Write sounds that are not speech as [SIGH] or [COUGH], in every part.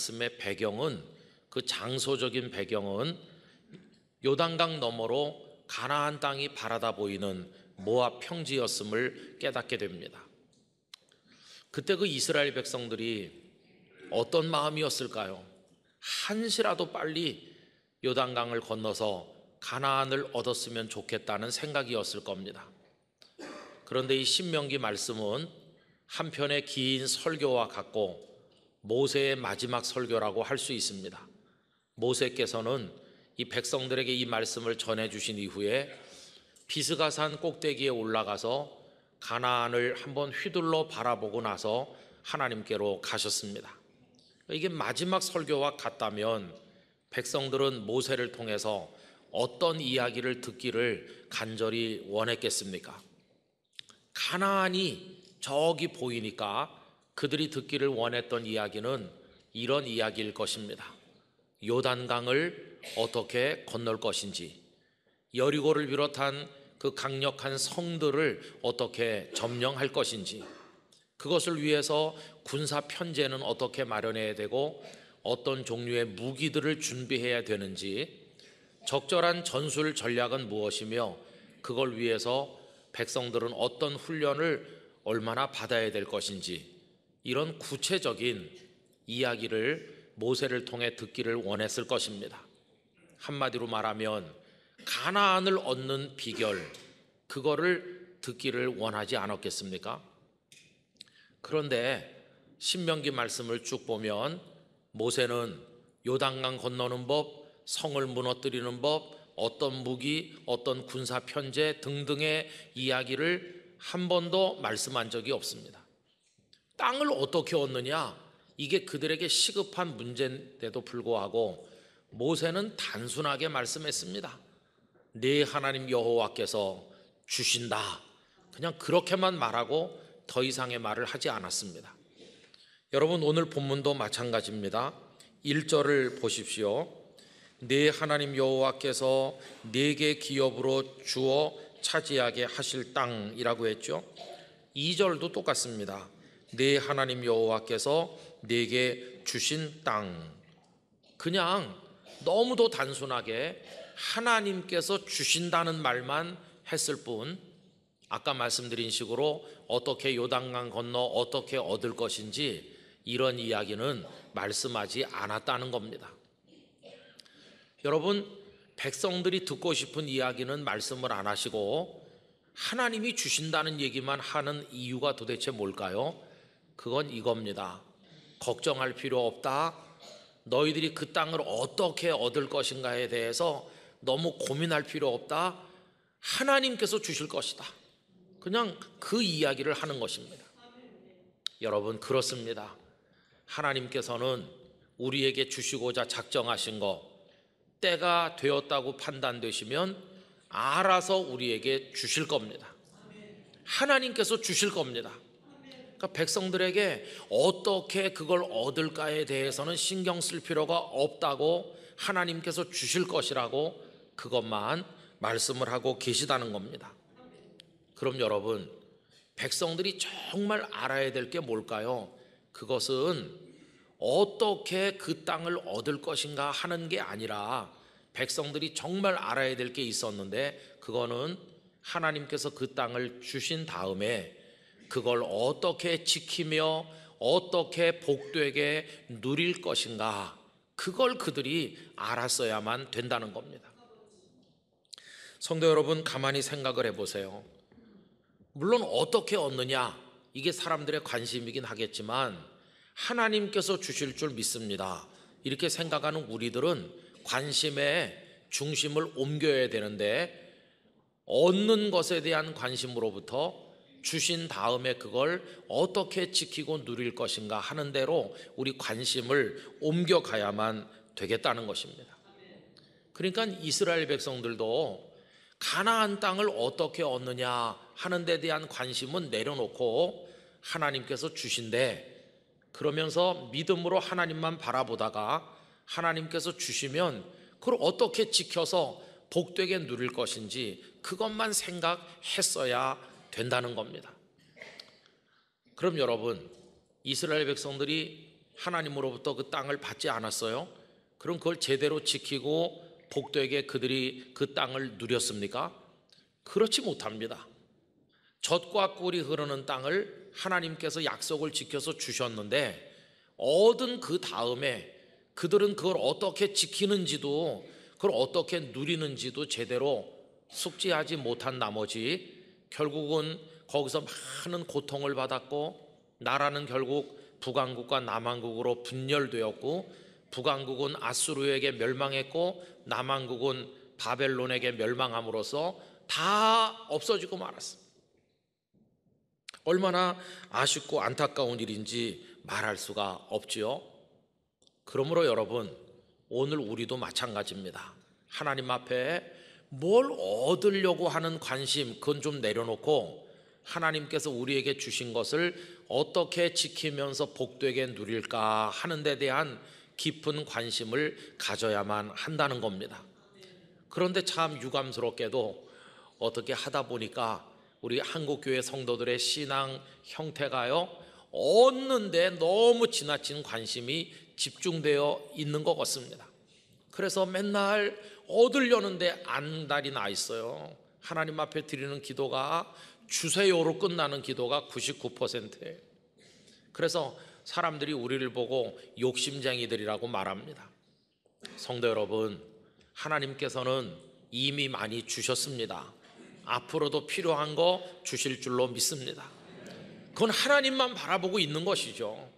말씀의 배경은 그 장소적인 배경은 요단강 너머로 가나안 땅이 바라다 보이는 모압 평지였음을 깨닫게 됩니다. 그때 그 이스라엘 백성들이 어떤 마음이었을까요? 한시라도 빨리 요단강을 건너서 가나안을 얻었으면 좋겠다는 생각이었을 겁니다. 그런데 이 신명기 말씀은 한편의 긴 설교와 같고 모세의 마지막 설교라고 할 수 있습니다. 모세께서는 이 백성들에게 이 말씀을 전해 주신 이후에 비스가산 꼭대기에 올라가서 가나안을 한번 휘둘러 바라보고 나서 하나님께로 가셨습니다. 이게 마지막 설교와 같다면 백성들은 모세를 통해서 어떤 이야기를 듣기를 간절히 원했겠습니까? 가나안이 저기 보이니까 그들이 듣기를 원했던 이야기는 이런 이야기일 것입니다. 요단강을 어떻게 건널 것인지, 여리고를 비롯한 그 강력한 성들을 어떻게 점령할 것인지, 그것을 위해서 군사 편제는 어떻게 마련해야 되고, 어떤 종류의 무기들을 준비해야 되는지, 적절한 전술 전략은 무엇이며, 그걸 위해서 백성들은 어떤 훈련을 얼마나 받아야 될 것인지, 이런 구체적인 이야기를 모세를 통해 듣기를 원했을 것입니다. 한마디로 말하면 가나안을 얻는 비결 그거를 듣기를 원하지 않았겠습니까? 그런데 신명기 말씀을 쭉 보면 모세는 요단강 건너는 법, 성을 무너뜨리는 법, 어떤 무기, 어떤 군사 편제 등등의 이야기를 한 번도 말씀한 적이 없습니다. 땅을 어떻게 얻느냐 이게 그들에게 시급한 문제인데도 불구하고 모세는 단순하게 말씀했습니다. 네 하나님 여호와께서 주신다. 그냥 그렇게만 말하고 더 이상의 말을 하지 않았습니다. 여러분 오늘 본문도 마찬가지입니다. 1절을 보십시오. 네 하나님 여호와께서 네 개 기업으로 주어 차지하게 하실 땅이라고 했죠. 2절도 똑같습니다. 내 하나님 여호와께서 내게 주신 땅. 그냥 너무도 단순하게 하나님께서 주신다는 말만 했을 뿐 아까 말씀드린 식으로 어떻게 요단강 건너 어떻게 얻을 것인지 이런 이야기는 말씀하지 않았다는 겁니다. 여러분 백성들이 듣고 싶은 이야기는 말씀을 안 하시고 하나님이 주신다는 얘기만 하는 이유가 도대체 뭘까요? 그건 이겁니다. 걱정할 필요 없다. 너희들이 그 땅을 어떻게 얻을 것인가에 대해서 너무 고민할 필요 없다. 하나님께서 주실 것이다. 그냥 그 이야기를 하는 것입니다. 여러분, 그렇습니다. 하나님께서는 우리에게 주시고자 작정하신 것, 때가 되었다고 판단되시면 알아서 우리에게 주실 겁니다. 하나님께서 주실 겁니다. 그러니까 백성들에게 어떻게 그걸 얻을까에 대해서는 신경 쓸 필요가 없다고 하나님께서 주실 것이라고 그것만 말씀을 하고 계시다는 겁니다. 그럼 여러분, 백성들이 정말 알아야 될 게 뭘까요? 그것은 어떻게 그 땅을 얻을 것인가 하는 게 아니라 백성들이 정말 알아야 될 게 있었는데 그거는 하나님께서 그 땅을 주신 다음에 그걸 어떻게 지키며 어떻게 복되게 누릴 것인가 그걸 그들이 알았어야만 된다는 겁니다. 성도 여러분 가만히 생각을 해보세요. 물론 어떻게 얻느냐 이게 사람들의 관심이긴 하겠지만 하나님께서 주실 줄 믿습니다. 이렇게 생각하는 우리들은 관심의 중심을 옮겨야 되는데 얻는 것에 대한 관심으로부터 주신 다음에 그걸 어떻게 지키고 누릴 것인가 하는 대로 우리 관심을 옮겨가야만 되겠다는 것입니다. 그러니까 이스라엘 백성들도 가나안 땅을 어떻게 얻느냐 하는 데 대한 관심은 내려놓고 하나님께서 주신데 그러면서 믿음으로 하나님만 바라보다가 하나님께서 주시면 그걸 어떻게 지켜서 복되게 누릴 것인지 그것만 생각했어야 된다는 겁니다. 그럼 여러분, 이스라엘 백성들이 하나님으로부터 그 땅을 받지 않았어요? 그럼 그걸 제대로 지키고 복도게 그들이 그 땅을 누렸습니까? 그렇지 못합니다. 젖과 꿀이 흐르는 땅을 하나님께서 약속을 지켜서 주셨는데 얻은 그 다음에 그들은 그걸 어떻게 지키는지도 그걸 어떻게 누리는지도 제대로 숙지하지 못한 나머지 결국은 거기서 많은 고통을 받았고 나라는 결국 북왕국과 남왕국으로 분열되었고 북왕국은 아수르에게 멸망했고 남왕국은 바벨론에게 멸망함으로써 다 없어지고 말았습니다. 얼마나 아쉽고 안타까운 일인지 말할 수가 없지요. 그러므로 여러분 오늘 우리도 마찬가지입니다. 하나님 앞에 뭘 얻으려고 하는 관심, 그건 좀 내려놓고 하나님께서 우리에게 주신 것을 어떻게 지키면서 복되게 누릴까 하는 데 대한 깊은 관심을 가져야만 한다는 겁니다. 그런데 참 유감스럽게도 어떻게 하다 보니까 우리 한국교회 성도들의 신앙 형태가요, 얻는데 너무 지나친 관심이 집중되어 있는 것 같습니다. 그래서 맨날 얻으려는데 안달이 나 있어요. 하나님 앞에 드리는 기도가 주세요로 끝나는 기도가 99%예요. 그래서 사람들이 우리를 보고 욕심쟁이들이라고 말합니다. 성도 여러분, 하나님께서는 이미 많이 주셨습니다. 앞으로도 필요한 거 주실 줄로 믿습니다. 그건 하나님만 바라보고 있는 것이죠.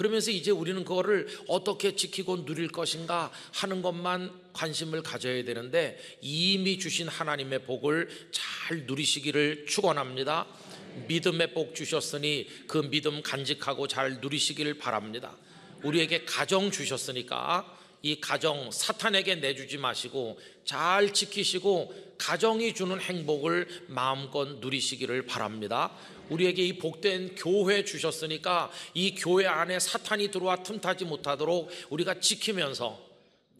그러면서 이제 우리는 그거를 어떻게 지키고 누릴 것인가 하는 것만 관심을 가져야 되는데 이미 주신 하나님의 복을 잘 누리시기를 축원합니다. 믿음의 복 주셨으니 그 믿음 간직하고 잘 누리시기를 바랍니다. 우리에게 가정 주셨으니까 이 가정 사탄에게 내주지 마시고 잘 지키시고 가정이 주는 행복을 마음껏 누리시기를 바랍니다. 우리에게 이 복된 교회 주셨으니까 이 교회 안에 사탄이 들어와 틈타지 못하도록 우리가 지키면서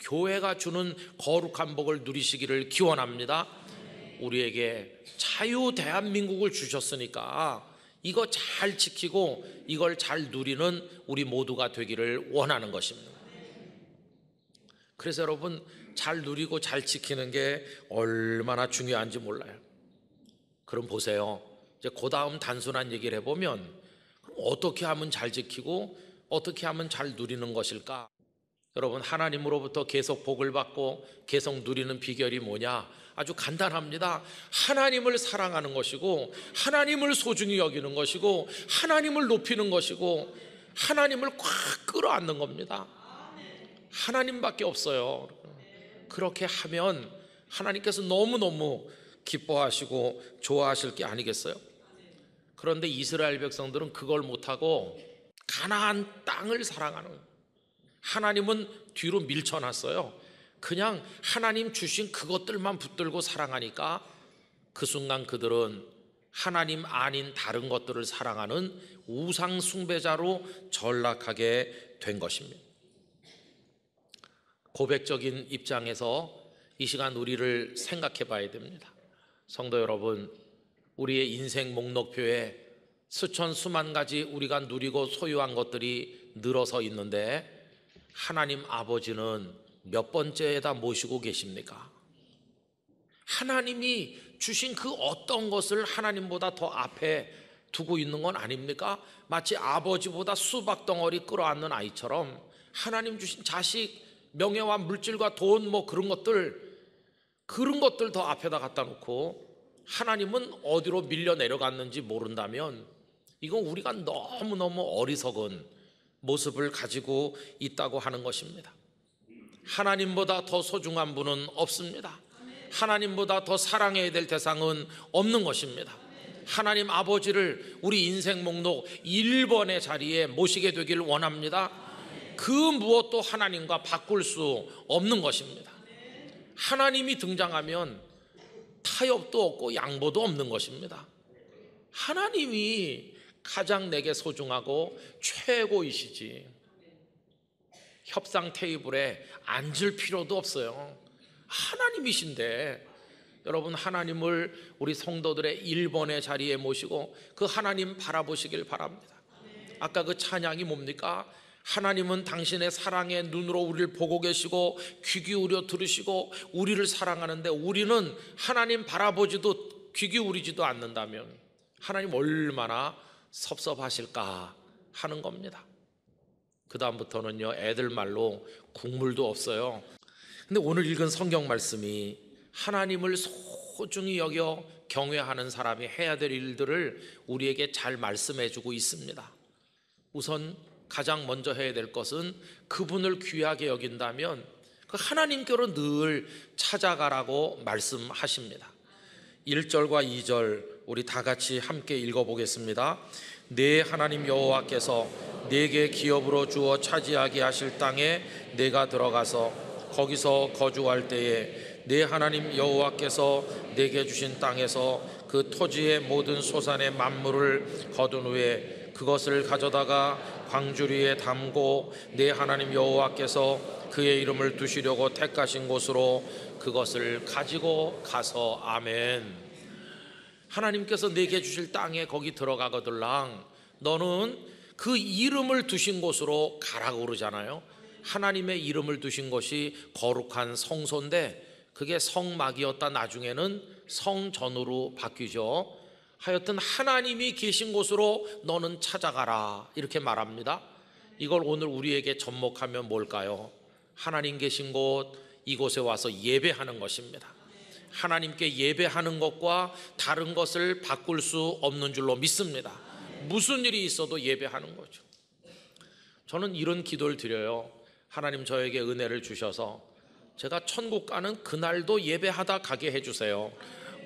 교회가 주는 거룩한 복을 누리시기를 기원합니다. 우리에게 자유 대한민국을 주셨으니까 이거 잘 지키고 이걸 잘 누리는 우리 모두가 되기를 원하는 것입니다. 그래서 여러분 잘 누리고 잘 지키는 게 얼마나 중요한지 몰라요. 그럼 보세요. 이제 그 다음 단순한 얘기를 해보면 어떻게 하면 잘 지키고 어떻게 하면 잘 누리는 것일까? 여러분 하나님으로부터 계속 복을 받고 계속 누리는 비결이 뭐냐? 아주 간단합니다. 하나님을 사랑하는 것이고 하나님을 소중히 여기는 것이고 하나님을 높이는 것이고 하나님을 꽉 끌어안는 겁니다. 하나님밖에 없어요. 그렇게 하면 하나님께서 너무너무 기뻐하시고 좋아하실 게 아니겠어요? 그런데 이스라엘 백성들은 그걸 못하고 가나안 땅을 사랑하는 하나님은 뒤로 밀쳐놨어요. 그냥 하나님 주신 그것들만 붙들고 사랑하니까 그 순간 그들은 하나님 아닌 다른 것들을 사랑하는 우상 숭배자로 전락하게 된 것입니다. 고백적인 입장에서 이 시간 우리를 생각해 봐야 됩니다. 성도 여러분, 우리의 인생 목록표에 수천 수만 가지 우리가 누리고 소유한 것들이 늘어서 있는데 하나님 아버지는 몇 번째에다 모시고 계십니까? 하나님이 주신 그 어떤 것을 하나님보다 더 앞에 두고 있는 건 아닙니까? 마치 아버지보다 수박 덩어리 끌어안는 아이처럼 하나님 주신 자식 명예와 물질과 돈 뭐 그런 것들 그런 것들 더 앞에다 갖다 놓고 하나님은 어디로 밀려 내려갔는지 모른다면 이건 우리가 너무너무 어리석은 모습을 가지고 있다고 하는 것입니다. 하나님보다 더 소중한 분은 없습니다. 하나님보다 더 사랑해야 될 대상은 없는 것입니다. 하나님 아버지를 우리 인생 목록 1번의 자리에 모시게 되길 원합니다. 그 무엇도 하나님과 바꿀 수 없는 것입니다. 하나님이 등장하면 타협도 없고 양보도 없는 것입니다. 하나님이 가장 내게 소중하고 최고이시지. 협상 테이블에 앉을 필요도 없어요. 하나님이신데 여러분 하나님을 우리 성도들의 1번의 자리에 모시고 그 하나님 바라보시길 바랍니다. 아까 그 찬양이 뭡니까? 하나님은 당신의 사랑의 눈으로 우리를 보고 계시고 귀 기울여 들으시고 우리를 사랑하는데 우리는 하나님 바라보지도 귀 기울이지도 않는다면 하나님 얼마나 섭섭하실까 하는 겁니다. 그다음부터는요, 애들 말로 국물도 없어요. 근데 오늘 읽은 성경 말씀이 하나님을 소중히 여겨 경외하는 사람이 해야 될 일들을 우리에게 잘 말씀해 주고 있습니다. 우선 가장 먼저 해야 될 것은 그분을 귀하게 여긴다면 그 하나님께로 늘 찾아가라고 말씀하십니다. 1절과 2절 우리 다 같이 함께 읽어 보겠습니다. 내 네, 하나님 여호와께서 내게 기업으로 주어 차지하게 하실 땅에 내가 들어가서 거기서 거주할 때에 내 네, 하나님 여호와께서 내게 주신 땅에서 그 토지의 모든 소산의 만물을 거둔 후에 그것을 가져다가 광주리에 담고 내 하나님 여호와께서 그의 이름을 두시려고 택하신 곳으로 그것을 가지고 가서 아멘. 하나님께서 내게 주실 땅에 거기 들어가거들랑 너는 그 이름을 두신 곳으로 가라고 그러잖아요. 하나님의 이름을 두신 것이 거룩한 성소인데 그게 성막이었다 나중에는 성전으로 바뀌죠. 하여튼 하나님이 계신 곳으로 너는 찾아가라. 이렇게 말합니다. 이걸 오늘 우리에게 접목하면 뭘까요? 하나님 계신 곳, 이곳에 와서 예배하는 것입니다. 하나님께 예배하는 것과 다른 것을 바꿀 수 없는 줄로 믿습니다. 무슨 일이 있어도 예배하는 거죠. 저는 이런 기도를 드려요. 하나님 저에게 은혜를 주셔서 제가 천국 가는 그날도 예배하다 가게 해주세요.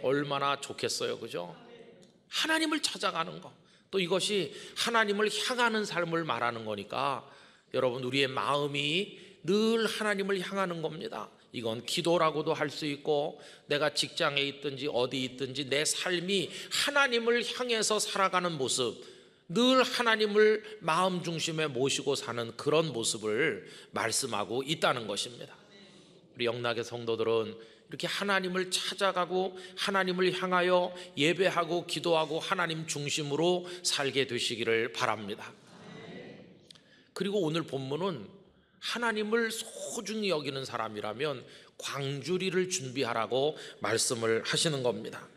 얼마나 좋겠어요. 그죠? 하나님을 찾아가는 것. 또 이것이 하나님을 향하는 삶을 말하는 거니까 여러분 우리의 마음이 늘 하나님을 향하는 겁니다. 이건 기도라고도 할 수 있고 내가 직장에 있든지 어디 있든지 내 삶이 하나님을 향해서 살아가는 모습 늘 하나님을 마음 중심에 모시고 사는 그런 모습을 말씀하고 있다는 것입니다. 우리 영락의 성도들은 이렇게 하나님을 찾아가고 하나님을 향하여 예배하고 기도하고 하나님 중심으로 살게 되시기를 바랍니다. 그리고 오늘 본문은 하나님을 소중히 여기는 사람이라면 광주리를 준비하라고 말씀을 하시는 겁니다.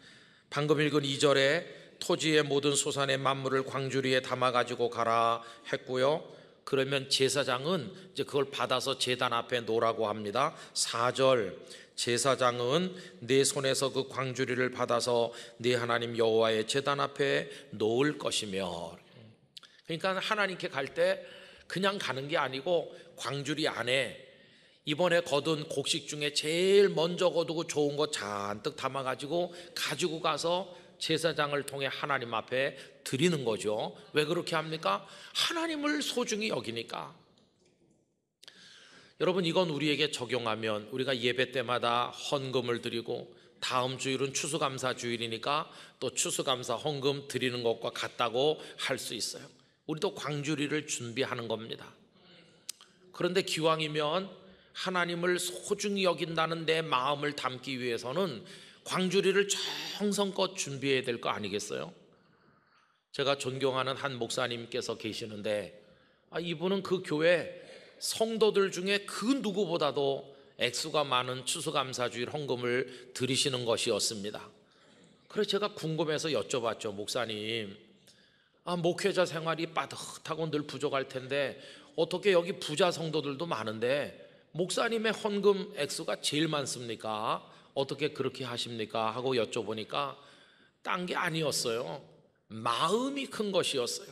방금 읽은 2절에 토지의 모든 소산의 만물을 광주리에 담아 가지고 가라 했고요. 그러면 제사장은 이제 그걸 받아서 제단 앞에 놓으라고 합니다. 4절 제사장은 내 손에서 그 광주리를 받아서 내 하나님 여호와의 제단 앞에 놓을 것이며 그러니까 하나님께 갈 때 그냥 가는 게 아니고 광주리 안에 이번에 거둔 곡식 중에 제일 먼저 거두고 좋은 거 잔뜩 담아 가지고 가지고 가서 제사장을 통해 하나님 앞에 드리는 거죠. 왜 그렇게 합니까? 하나님을 소중히 여기니까. 여러분 이건 우리에게 적용하면 우리가 예배 때마다 헌금을 드리고 다음 주일은 추수감사 주일이니까 또 추수감사 헌금 드리는 것과 같다고 할 수 있어요. 우리도 광주리를 준비하는 겁니다. 그런데 기왕이면 하나님을 소중히 여긴다는 내 마음을 담기 위해서는 광주리를 정성껏 준비해야 될 거 아니겠어요? 제가 존경하는 한 목사님께서 계시는데 아, 이분은 그 교회 성도들 중에 그 누구보다도 액수가 많은 추수감사주의 헌금을 드리시는 것이었습니다. 그래서 제가 궁금해서 여쭤봤죠. 목사님, 아, 목회자 생활이 빠듯하고 늘 부족할 텐데 어떻게 여기 부자 성도들도 많은데 목사님의 헌금 액수가 제일 많습니까? 어떻게 그렇게 하십니까? 하고 여쭤보니까 딴 게 아니었어요. 마음이 큰 것이었어요.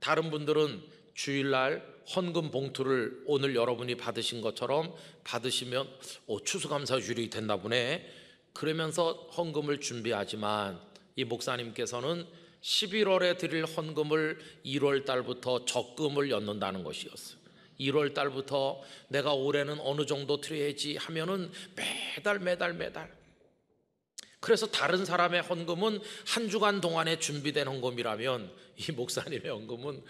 다른 분들은 주일날 헌금 봉투를 오늘 여러분이 받으신 것처럼 받으시면 오, 추수감사주일이 됐나 보네. 그러면서 헌금을 준비하지만 이 목사님께서는 11월에 드릴 헌금을 1월 달부터 적금을 엮는다는 것이었어요. 1월 달부터 내가 올해는 어느 정도 드려야지 하면은 매달 매달 매달 그래서 다른 사람의 헌금은 한 주간 동안에 준비된 헌금이라면 이 목사님의 헌금은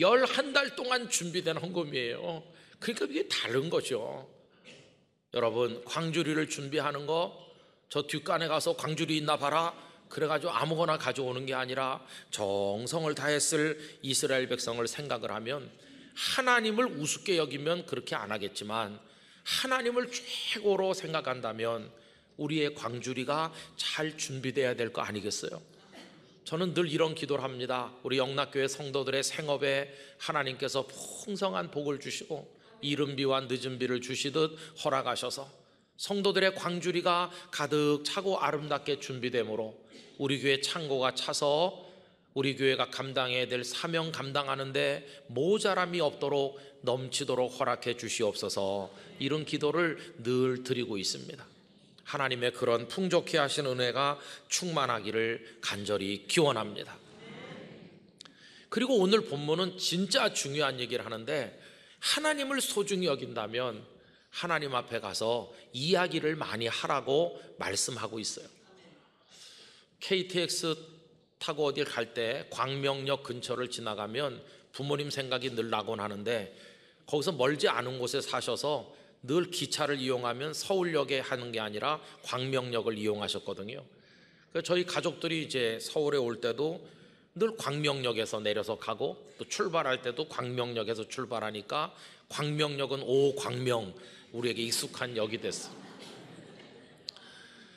열 한 달 동안 준비된 헌금이에요. 그러니까 이게 다른 거죠. 여러분 광주리를 준비하는 거 저 뒷간에 가서 광주리 있나 봐라 그래가지고 아무거나 가져오는 게 아니라 정성을 다했을 이스라엘 백성을 생각을 하면 하나님을 우습게 여기면 그렇게 안 하겠지만 하나님을 최고로 생각한다면 우리의 광주리가 잘준비되어야될 거 아니겠어요? 저는 늘 이런 기도를 합니다. 우리 영락교회 성도들의 생업에 하나님께서 풍성한 복을 주시고 이른 비와 늦은 비를 주시듯 허락하셔서 성도들의 광주리가 가득 차고 아름답게 준비되므로 우리 교회 창고가 차서 우리 교회가 감당해야 될 사명 감당하는데 모자람이 없도록 넘치도록 허락해 주시옵소서 이런 기도를 늘 드리고 있습니다. 하나님의 그런 풍족히 하신 은혜가 충만하기를 간절히 기원합니다. 그리고 오늘 본문은 진짜 중요한 얘기를 하는데 하나님을 소중히 여긴다면 하나님 앞에 가서 이야기를 많이 하라고 말씀하고 있어요. KTX 타고 어딜 갈 때 광명역 근처를 지나가면 부모님 생각이 늘 나곤 하는데 거기서 멀지 않은 곳에 사셔서 늘 기차를 이용하면 서울역에 하는 게 아니라 광명역을 이용하셨거든요. 그래서 저희 가족들이 이제 서울에 올 때도 늘 광명역에서 내려서 가고 또 출발할 때도 광명역에서 출발하니까 광명역은 오 광명 우리에게 익숙한 역이 됐어.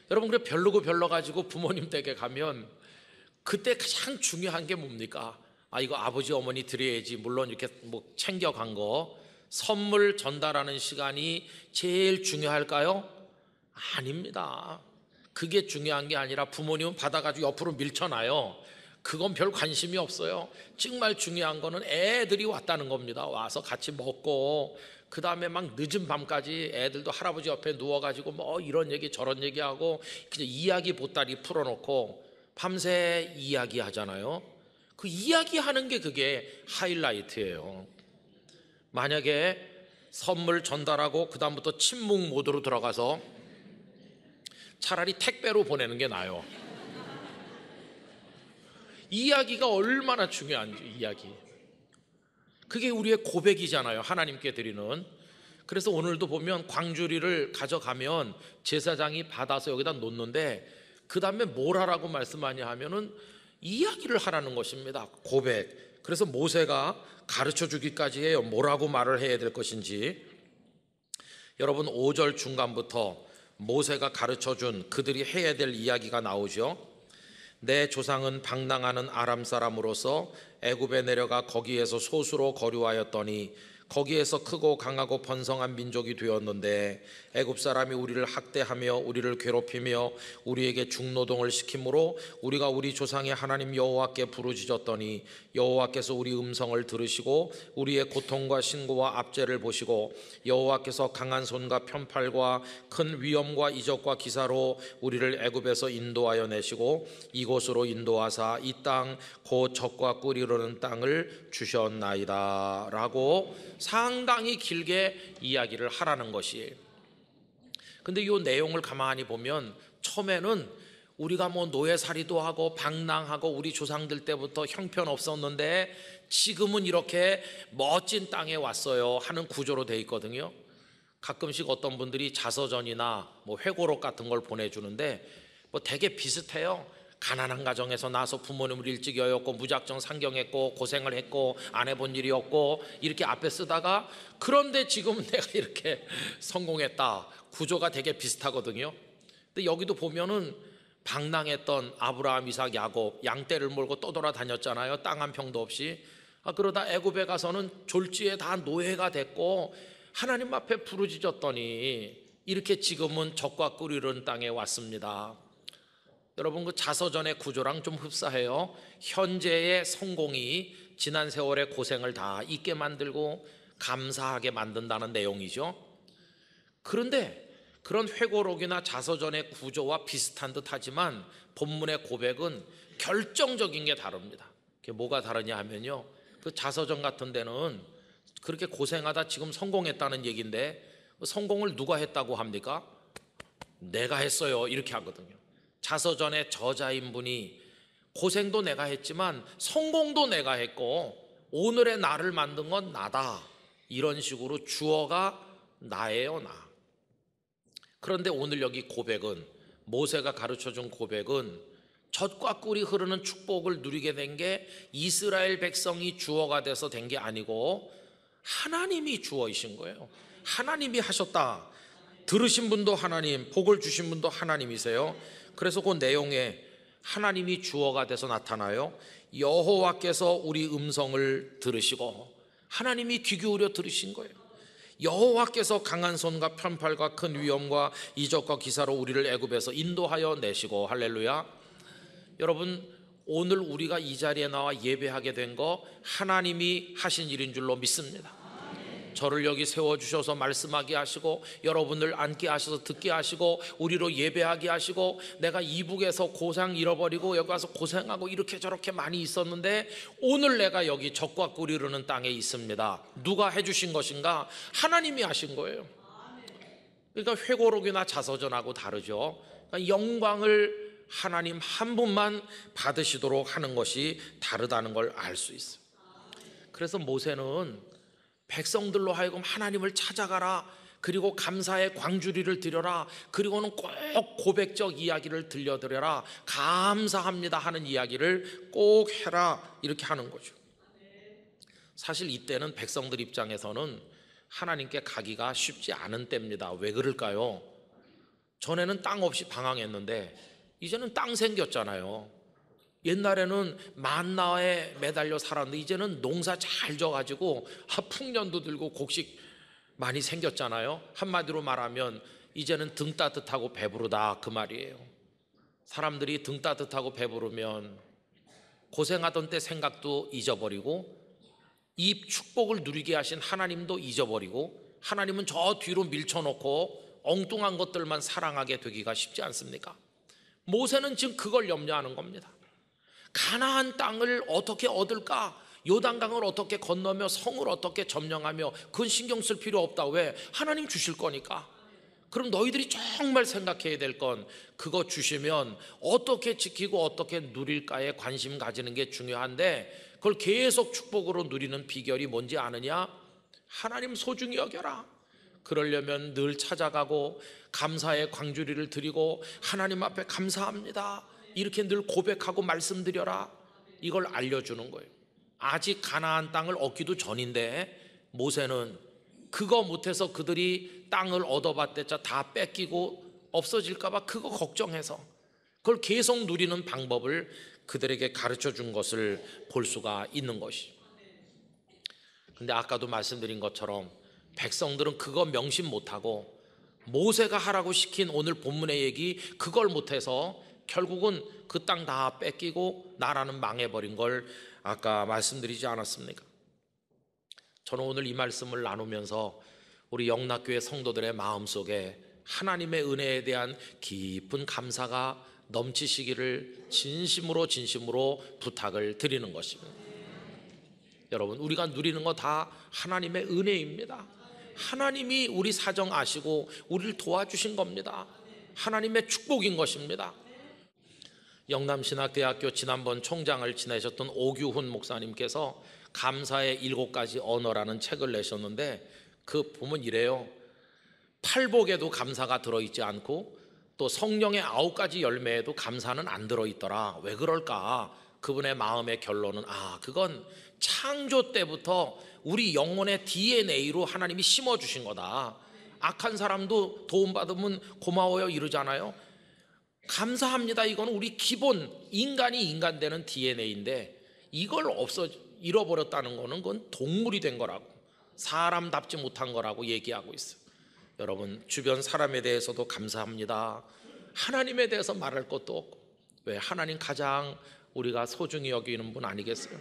여러분 그래 별로고 별로 가지고 부모님 댁에 가면 그때 가장 중요한 게 뭡니까? 아 이거 아버지 어머니 드려야지 물론 이렇게 뭐 챙겨 간거 선물 전달하는 시간이 제일 중요할까요? 아닙니다. 그게 중요한 게 아니라 부모님은 받아가지고 옆으로 밀쳐놔요. 그건 별 관심이 없어요. 정말 중요한 거는 애들이 왔다는 겁니다. 와서 같이 먹고 그 다음에 막 늦은 밤까지 애들도 할아버지 옆에 누워가지고 뭐 이런 얘기 저런 얘기하고 그냥 이야기 보따리 풀어놓고 밤새 이야기하잖아요. 그 이야기하는 게 그게 하이라이트예요. 만약에 선물 전달하고 그다음부터 침묵 모드로 들어가서 차라리 택배로 보내는 게 나아요. 이야기가 얼마나 중요한지 이야기. 그게 우리의 고백이잖아요. 하나님께 드리는. 그래서 오늘도 보면 광주리를 가져가면 제사장이 받아서 여기다 놓는데 그 다음에 뭘 하라고 말씀하냐 하면은 이야기를 하라는 것입니다. 고백. 그래서 모세가 가르쳐 주기까지 해요. 뭐라고 말을 해야 될 것인지. 여러분 5절 중간부터 모세가 가르쳐 준 그들이 해야 될 이야기가 나오죠. 내 조상은 방랑하는 아람 사람으로서 애굽에 내려가 거기에서 소수로 거류하였더니 거기에서 크고 강하고 번성한 민족이 되었는데 애굽 사람이 우리를 학대하며 우리를 괴롭히며 우리에게 중노동을 시키므로 우리가 우리 조상의 하나님 여호와께 부르짖었더니 여호와께서 우리 음성을 들으시고 우리의 고통과 신고와 압제를 보시고 여호와께서 강한 손과 편팔과 큰 위엄과 이적과 기사로 우리를 애굽에서 인도하여 내시고 이곳으로 인도하사 이땅곧 적과 꿀이르는 땅을 주셨나이다라고 상당히 길게 이야기를 하라는 것이에요. 근데 이 내용을 가만히 보면 처음에는 우리가 뭐 노예살이도 하고 방랑하고 우리 조상들 때부터 형편 없었는데 지금은 이렇게 멋진 땅에 왔어요 하는 구조로 돼 있거든요. 가끔씩 어떤 분들이 자서전이나 뭐 회고록 같은 걸 보내주는데 뭐 되게 비슷해요. 가난한 가정에서 나서 부모님을 일찍 여였고 무작정 상경했고 고생을 했고 안 해본 일이 없고 이렇게 앞에 쓰다가 그런데 지금 [LAUGHS] 내가 이렇게 성공했다 구조가 되게 비슷하거든요. 근데 여기도 보면은 방랑했던 아브라함 이삭 야곱 양떼를 몰고 떠돌아다녔잖아요. 땅 한 평도 없이 아, 그러다 애굽에 가서는 졸지에 다 노예가 됐고 하나님 앞에 부르짖었더니 이렇게 지금은 적과 꿀 이른 땅에 왔습니다. 여러분 그 자서전의 구조랑 좀 흡사해요. 현재의 성공이 지난 세월의 고생을 다 잊게 만들고 감사하게 만든다는 내용이죠. 그런데 그런 회고록이나 자서전의 구조와 비슷한 듯하지만 본문의 고백은 결정적인 게 다릅니다. 그게 뭐가 다르냐 하면요. 그 자서전 같은 데는 그렇게 고생하다 지금 성공했다는 얘기인데 성공을 누가 했다고 합니까? 내가 했어요. 이렇게 하거든요. 자서전의 저자인 분이 고생도 내가 했지만 성공도 내가 했고 오늘의 나를 만든 건 나다. 이런 식으로 주어가 나예요, 나. 그런데 오늘 여기 고백은 모세가 가르쳐 준 고백은 젖과 꿀이 흐르는 축복을 누리게 된 게 이스라엘 백성이 주어가 돼서 된 게 아니고 하나님이 주어이신 거예요. 하나님이 하셨다. 들으신 분도 하나님, 복을 주신 분도 하나님이세요. 그래서 그 내용에 하나님이 주어가 돼서 나타나요. 여호와께서 우리 음성을 들으시고 하나님이 귀 기울여 들으신 거예요. 여호와께서 강한 손과 편팔과 큰 위엄과 이적과 기사로 우리를 애굽에서 인도하여 내시고 할렐루야. 여러분 오늘 우리가 이 자리에 나와 예배하게 된 거 하나님이 하신 일인 줄로 믿습니다. 저를 여기 세워주셔서 말씀하게 하시고 여러분들 앉게 하셔서 듣게 하시고 우리로 예배하게 하시고 내가 이북에서 고상 잃어버리고 여기 와서 고생하고 이렇게 저렇게 많이 있었는데 오늘 내가 여기 적과 꿀이르는 땅에 있습니다. 누가 해주신 것인가? 하나님이 하신 거예요. 그러니까 회고록이나 자서전하고 다르죠. 그러니까 영광을 하나님 한 분만 받으시도록 하는 것이 다르다는 걸 알 수 있어요. 그래서 모세는 백성들로 하여금 하나님을 찾아가라. 그리고 감사의 광주리를 드려라. 그리고는 꼭 고백적 이야기를 들려드려라. 감사합니다 하는 이야기를 꼭 해라. 이렇게 하는 거죠. 사실 이때는 백성들 입장에서는 하나님께 가기가 쉽지 않은 때입니다. 왜 그럴까요? 전에는 땅 없이 방황했는데 이제는 땅 생겼잖아요. 옛날에는 만나에 매달려 살았는데 이제는 농사 잘 져가지고 풍년도 들고 곡식 많이 생겼잖아요. 한마디로 말하면 이제는 등 따뜻하고 배부르다 그 말이에요. 사람들이 등 따뜻하고 배부르면 고생하던 때 생각도 잊어버리고 입 축복을 누리게 하신 하나님도 잊어버리고 하나님은 저 뒤로 밀쳐놓고 엉뚱한 것들만 사랑하게 되기가 쉽지 않습니까? 모세는 지금 그걸 염려하는 겁니다. 가나안 땅을 어떻게 얻을까? 요단강을 어떻게 건너며 성을 어떻게 점령하며 그건 신경 쓸 필요 없다. 왜? 하나님 주실 거니까. 그럼 너희들이 정말 생각해야 될 건 그거 주시면 어떻게 지키고 어떻게 누릴까에 관심 가지는 게 중요한데 그걸 계속 축복으로 누리는 비결이 뭔지 아느냐? 하나님 소중히 여겨라. 그러려면 늘 찾아가고 감사의 광주리를 드리고 하나님 앞에 감사합니다. 이렇게 늘 고백하고 말씀드려라. 이걸 알려주는 거예요. 아직 가나안 땅을 얻기도 전인데 모세는 그거 못해서 그들이 땅을 얻어봤대자 다 뺏기고 없어질까봐 그거 걱정해서 그걸 계속 누리는 방법을 그들에게 가르쳐 준 것을 볼 수가 있는 것이. 근데 아까도 말씀드린 것처럼 백성들은 그거 명심 못하고 모세가 하라고 시킨 오늘 본문의 얘기 그걸 못해서 결국은 그 땅 다 뺏기고 나라는 망해버린 걸 아까 말씀드리지 않았습니까? 저는 오늘 이 말씀을 나누면서 우리 영락교회 성도들의 마음속에 하나님의 은혜에 대한 깊은 감사가 넘치시기를 진심으로 진심으로 부탁을 드리는 것입니다. 여러분, 우리가 누리는 거 다 하나님의 은혜입니다. 하나님이 우리 사정 아시고 우리를 도와주신 겁니다. 하나님의 축복인 것입니다. 영남신학대학교 지난번 총장을 지내셨던 오규훈 목사님께서 감사의 일곱 가지 언어라는 책을 내셨는데 그 부문 이래요. 팔복에도 감사가 들어있지 않고 또 성령의 아홉 가지 열매에도 감사는 안 들어있더라. 왜 그럴까? 그분의 마음의 결론은 아, 그건 창조 때부터 우리 영혼의 DNA로 하나님이 심어주신 거다. 악한 사람도 도움받으면 고마워요 이러잖아요. 감사합니다. 이건 우리 기본 인간이 인간 되는 DNA인데 이걸 없어 잃어버렸다는 거는 건 동물이 된 거라고 사람답지 못한 거라고 얘기하고 있어요. 여러분 주변 사람에 대해서도 감사합니다. 하나님에 대해서 말할 것도 없고 왜 하나님 가장 우리가 소중히 여기는 분 아니겠어요?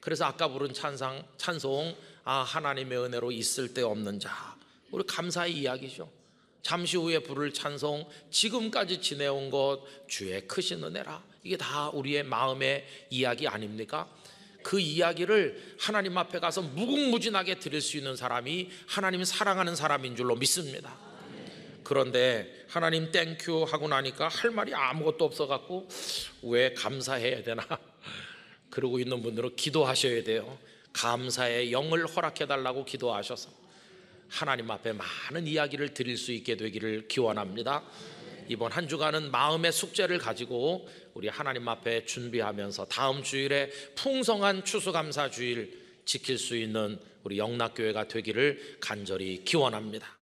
그래서 아까 부른 찬상 찬송 아 하나님의 은혜로 있을 때 없는 자 우리 감사의 이야기죠. 잠시 후에 부를 찬송, 지금까지 지내온 것, 주의 크신 은혜라. 이게 다 우리의 마음의 이야기 아닙니까? 그 이야기를 하나님 앞에 가서 무궁무진하게 드릴 수 있는 사람이 하나님 사랑하는 사람인 줄로 믿습니다. 그런데 하나님 땡큐 하고 나니까 할 말이 아무것도 없어갖고 왜 감사해야 되나? 그러고 있는 분들은 기도하셔야 돼요. 감사의 영을 허락해달라고 기도하셔서. 하나님 앞에 많은 이야기를 드릴 수 있게 되기를 기원합니다. 이번 한 주간은 마음의 숙제를 가지고 우리 하나님 앞에 준비하면서 다음 주일에 풍성한 추수감사 주일 지킬 수 있는 우리 영락교회가 되기를 간절히 기원합니다.